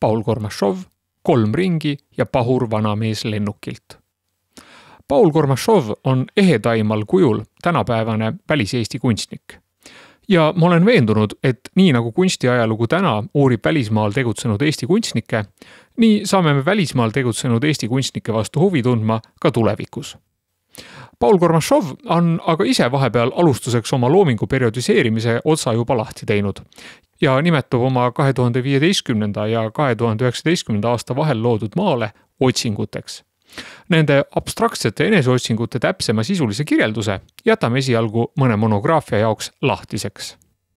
Paul Kormašov, kolm ringi ja pahur vanamees lennukilt. Paul Kormašov on ehedaimal kujul tänapäevane väliseesti kunstnik ja ma olen veendunud, et nii nagu kunstiajalugu täna uurib välismaal tegutsenud Eesti kunstnikke, nii saame me välismaal tegutsenud Eesti kunstnike vastu huvi tundma ka tulevikus Paul Kormašov on aga ise vahepeal alustuseks oma loomingu periodiseerimise otsa juba lahti teinud ja nimetab oma kahe tuhande viieteistkümnenda ja kahe tuhande üheksateistkümnenda aasta vahel loodud maale otsinguteks. Nende abstraktsete eneseotsingute täpsema sisulise kirjelduse jätame esialgu mõne monograafia jaoks lahtiseks